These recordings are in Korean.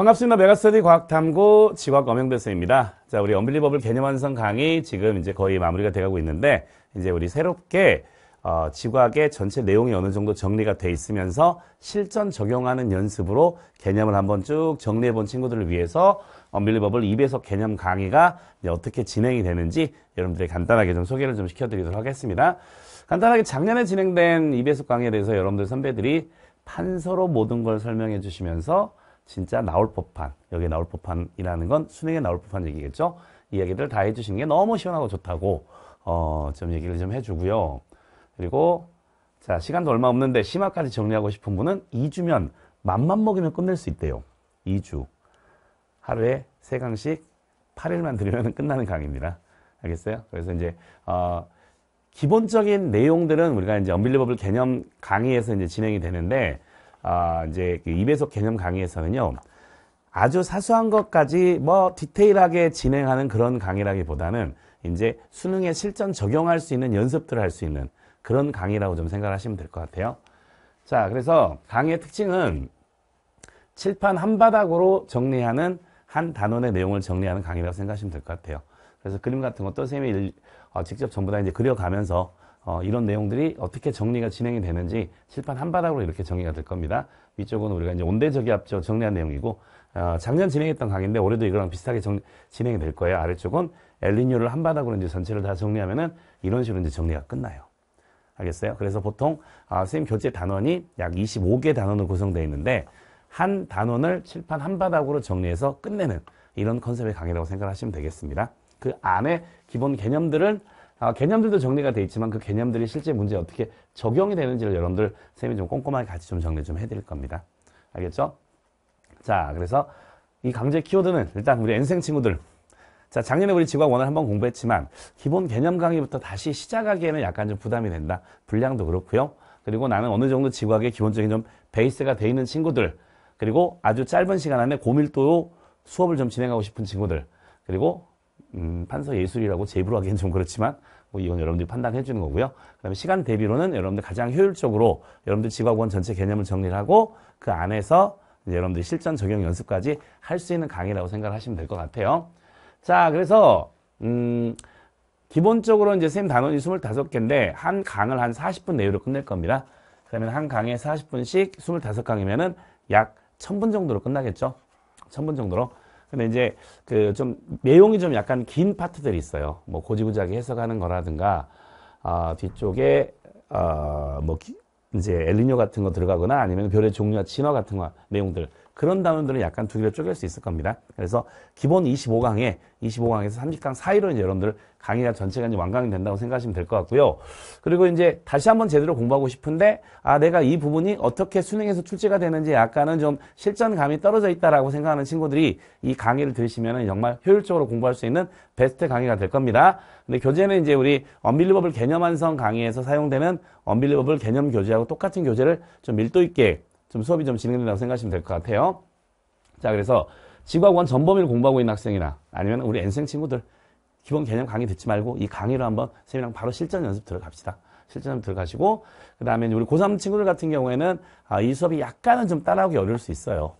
반갑습니다. 메가스터디 과학탐구 지학 엄영배수입니다. 자, 우리 언빌리버블 개념 완성 강의 지금 이제 거의 마무리가 돼가고 있는데 이제 우리 새롭게 어, 지학의 전체 내용이 어느 정도 정리가 돼 있으면서 실전 적용하는 연습으로 개념을 한번 쭉 정리해 본 친구들을 위해서 언빌리버블 입에서 개념 강의가 어떻게 진행이 되는지 여러분들이 간단하게 좀 소개를 좀 시켜드리도록 하겠습니다. 간단하게 작년에 진행된 입에서 강의에 대해서 여러분들 선배들이 판서로 모든 걸 설명해 주시면서 진짜 나올 법한 여기 에 나올 법한이라는 건 수능에 나올 법한 얘기겠죠. 이야기들 다해주신게 너무 시원하고 좋다고 어, 좀 얘기를 좀 해주고요. 그리고 자 시간도 얼마 없는데 심화까지 정리하고 싶은 분은 2주면 맘만 먹이면 끝낼 수 있대요. 2주 하루에 3강씩 8일만 들으면 끝나는 강의입니다. 알겠어요? 그래서 이제 어, 기본적인 내용들은 우리가 이제 언빌리버블 개념 강의에서 이제 진행이 되는데 아, 이제 그 입에서 개념 강의에서는요. 아주 사소한 것까지 뭐 디테일하게 진행하는 그런 강의라기보다는 이제 수능에 실전 적용할 수 있는 연습들을 할 수 있는 그런 강의라고 좀 생각하시면 될 것 같아요. 자, 그래서 강의의 특징은 칠판 한 바닥으로 정리하는 한 단원의 내용을 정리하는 강의라고 생각하시면 될 것 같아요. 그래서 그림 같은 것도 선생님이 어, 직접 전부 다 이제 그려가면서 어, 이런 내용들이 어떻게 정리가 진행이 되는지 실판 한 바닥으로 이렇게 정리가 될 겁니다. 위쪽은 우리가 이제 온대저기압쪽 정리한 내용이고 어, 작년 진행했던 강의인데 올해도 이거랑 비슷하게 정, 진행이 될 거예요. 아래쪽은 엘리뇨를 한 바닥으로 이제 전체를 다 정리하면은 이런 식으로 이제 정리가 끝나요. 알겠어요? 그래서 보통 아, 선생님 교재 단원이 약 25개 단원으로 구성되어 있는데 한 단원을 칠판 한 바닥으로 정리해서 끝내는 이런 컨셉의 강의라고 생각하시면 되겠습니다. 그 안에 기본 개념들을 아, 개념들도 정리가 돼 있지만 그 개념들이 실제 문제에 어떻게 적용이 되는지를 여러분들 쌤이 좀 꼼꼼하게 같이 좀 정리 좀 해드릴 겁니다. 알겠죠? 자, 그래서 이 강제 키워드는 일단 우리 N생 친구들 자, 작년에 우리 지구학 원을 한번 공부했지만 기본 개념 강의부터 다시 시작하기에는 약간 좀 부담이 된다. 분량도 그렇고요. 그리고 나는 어느 정도 지구학의 기본적인 좀 베이스가 돼 있는 친구들 그리고 아주 짧은 시간 안에 고밀도 수업을 좀 진행하고 싶은 친구들 그리고 음, 판서 예술이라고 제 입으로 하기엔 좀 그렇지만 뭐 이건 여러분들이 판단해 주는 거고요. 그다음에 시간 대비로는 여러분들 가장 효율적으로 여러분들 직업원 전체 개념을 정리하고 를그 안에서 여러분들이 실전 적용 연습까지 할 수 있는 강의라고 생각 하시면 될 것 같아요. 자, 그래서 음, 기본적으로 이제 쌤 단원이 25개인데 한 강을 한 40분 내외로 끝낼 겁니다. 그러면 한 강에 40분씩 25강이면은 약 1000분 정도로 끝나겠죠. 1000분 정도로 근데 이제 그 좀 내용이 좀 약간 긴 파트들이 있어요. 뭐고지부지하게 해석하는 거라든가 아, 뒤쪽에 어, 뭐 이제 엘리뇨 같은 거 들어가거나 아니면 별의 종류와 진화 같은 거, 내용들 그런 단원들은 약간 두 개로 쪼갤 수 있을 겁니다. 그래서 기본 25강에 25강에서 30강 사이로 이제 여러분들 강의가 전체가 이제 완강이 된다고 생각하시면 될 것 같고요. 그리고 이제 다시 한번 제대로 공부하고 싶은데 아 내가 이 부분이 어떻게 수능에서 출제가 되는지 약간은 좀 실전감이 떨어져 있다라고 생각하는 친구들이 이 강의를 들으시면 정말 효율적으로 공부할 수 있는 베스트 강의가 될 겁니다. 근데 교재는 이제 우리 언빌리버블 개념 완성 강의에서 사용되는 언빌리버블 개념 교재하고 똑같은 교재를 좀 밀도 있게 좀 수업이 좀 진행된다고 생각하시면 될 것 같아요. 자, 그래서 지구학원 전범위를 공부하고 있는 학생이나 아니면 우리 N생 친구들 기본 개념 강의 듣지 말고 이 강의로 한번 선생님이랑 바로 실전 연습 들어갑시다. 실전 연습 들어가시고 그 다음에 우리 고3 친구들 같은 경우에는 아, 이 수업이 약간은 좀 따라오기 어려울 수 있어요.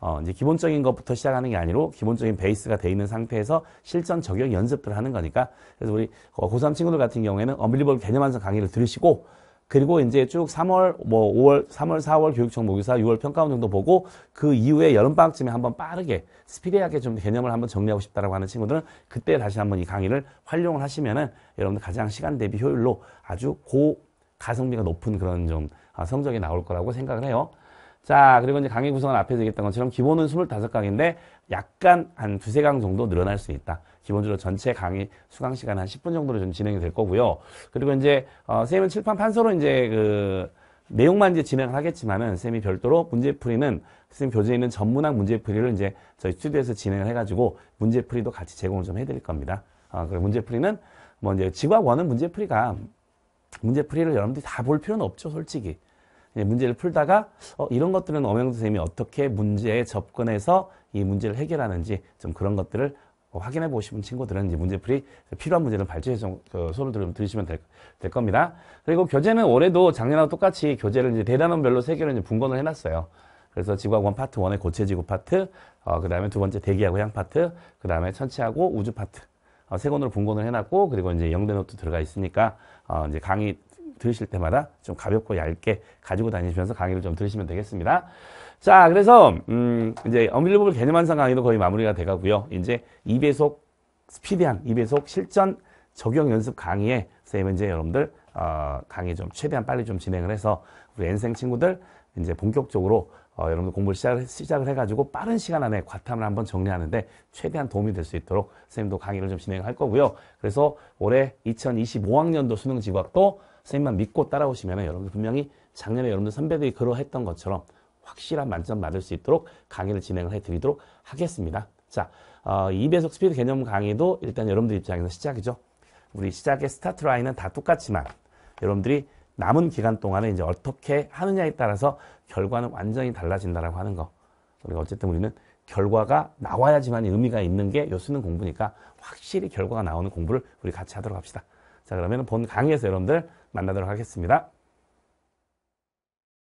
어, 이제 기본적인 것부터 시작하는 게 아니고 기본적인 베이스가 돼 있는 상태에서 실전 적용 연습들을 하는 거니까 그래서 우리 어, 고3 친구들 같은 경우에는 언빌리벌 개념 완성 강의를 들으시고 그리고 이제 쭉 3월, 뭐 5월, 3월, 4월 교육청 모의사, 6월 평가원 정도 보고 그 이후에 여름방학쯤에 한번 빠르게 스피디하게 좀 개념을 한번 정리하고 싶다라고 하는 친구들은 그때 다시 한번 이 강의를 활용을 하시면은 여러분들 가장 시간 대비 효율로 아주 고 가성비가 높은 그런 좀 아, 성적이 나올 거라고 생각을 해요. 자, 그리고 이제 강의 구성은 앞에서 얘기했던 것처럼 기본은 25강인데 약간 한 두세 강 정도 늘어날 수 있다. 기본적으로 전체 강의 수강 시간 한 10분 정도로 좀 진행이 될 거고요. 그리고 이제 어, 쌤은 칠판 판서로 이제 그 내용만 이제 진행을 하겠지만은 쌤이 별도로 문제풀이는 선생님 교재에 있는 전문학 문제풀이를 이제 저희 스튜디오에서 진행을 해가지고 문제풀이도 같이 제공을 좀 해드릴 겁니다. 어, 그리고 문제풀이는 뭐 이제 지과원은 문제풀이가 문제풀이를 여러분들이 다 볼 필요는 없죠, 솔직히. 예, 문제를 풀다가 어, 이런 것들은 엄영수 선생님이 어떻게 문제에 접근해서 이 문제를 해결하는지 좀 그런 것들을 확인해 보시면 친구들은 이제 문제풀이 필요한 문제는 발제해 그 손을 들, 들으시면 될, 될, 겁니다. 그리고 교재는 올해도 작년하고 똑같이 교재를 이제 대단원별로 세 개를 이제 분권을 해놨어요. 그래서 지구학원 파트 원의 고체지구 파트, 어, 그 다음에 두 번째 대기하고 향 파트, 그 다음에 천체하고 우주 파트. 어, 세 권으로 분권을 해놨고, 그리고 이제 영대노트 들어가 있으니까, 어, 이제 강의 들으실 때마다 좀 가볍고 얇게 가지고 다니시면서 강의를 좀 들으시면 되겠습니다. 자, 그래서 음, 이제 어밀리버블 개념 완성 강의도 거의 마무리가 돼 가고요. 이제 2배속 스피디한 2배속 실전 적용 연습 강의에 선생님은 이제 여러분들 어, 강의 좀 최대한 빨리 좀 진행을 해서 우리 N생 친구들 이제 본격적으로 어, 여러분들 공부를 시작을, 시작을 해가지고 빠른 시간 안에 과탐을 한번 정리하는데 최대한 도움이 될 수 있도록 선생님도 강의를 좀 진행할 거고요. 그래서 올해 2025학년도 수능 지각도 선생님만 믿고 따라오시면 여러분들 분명히 작년에 여러분들 선배들이 그러했던 것처럼 확실한 만점 받을 수 있도록 강의를 진행을 해드리도록 하겠습니다. 자, 어, 2배속 스피드 개념 강의도 일단 여러분들 입장에서 시작이죠. 우리 시작의 스타트 라인은 다 똑같지만 여러분들이 남은 기간 동안에 이제 어떻게 하느냐에 따라서 결과는 완전히 달라진다라고 하는 거. 그리고 그러니까 어쨌든 우리는 결과가 나와야지만 의미가 있는 게 요 수능 공부니까 확실히 결과가 나오는 공부를 우리 같이 하도록 합시다. 자, 그러면 본 강의에서 여러분들 만나도록 하겠습니다.